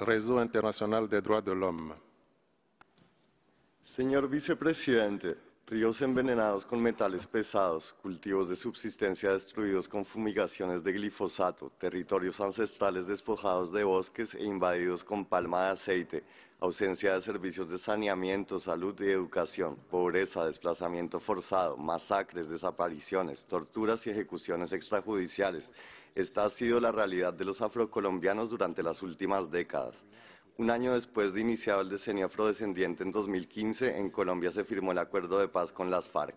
Réseau international des droits de l'homme. vice vicepresidente, Ríos envenenados con metales pesados, cultivos de subsistencia destruidos con fumigaciones de glifosato, territorios ancestrales despojados de bosques e invadidos con palma de aceite, ausencia de servicios de saneamiento, salud y educación, pobreza, desplazamiento forzado, masacres, desapariciones, torturas y ejecuciones extrajudiciales. Esta ha sido la realidad de los afrocolombianos durante las últimas décadas. Un año después de iniciar el decenio afrodescendiente, en 2015, en Colombia se firmó el acuerdo de paz con las FARC.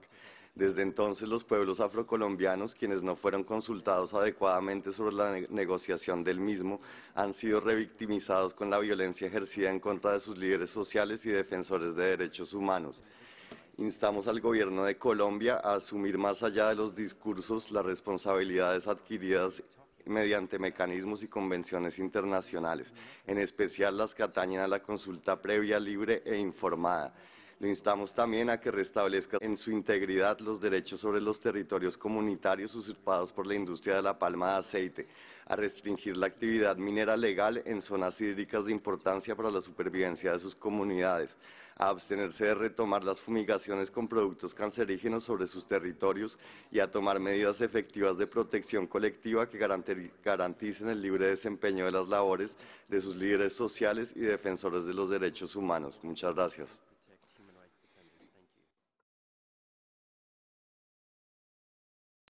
Desde entonces, los pueblos afrocolombianos, quienes no fueron consultados adecuadamente sobre la negociación del mismo, han sido revictimizados con la violencia ejercida en contra de sus líderes sociales y defensores de derechos humanos. Instamos al gobierno de Colombia a asumir más allá de los discursos las responsabilidades adquiridas mediante mecanismos y convenciones internacionales, en especial las que atañen a la consulta previa, libre e informada. Le instamos también a que restablezca en su integridad los derechos sobre los territorios comunitarios usurpados por la industria de la palma de aceite, a restringir la actividad minera legal en zonas hídricas de importancia para la supervivencia de sus comunidades, a abstenerse de retomar las fumigaciones con productos cancerígenos sobre sus territorios y a tomar medidas efectivas de protección colectiva que garanticen el libre desempeño de las labores de sus líderes sociales y defensores de los derechos humanos. Muchas gracias.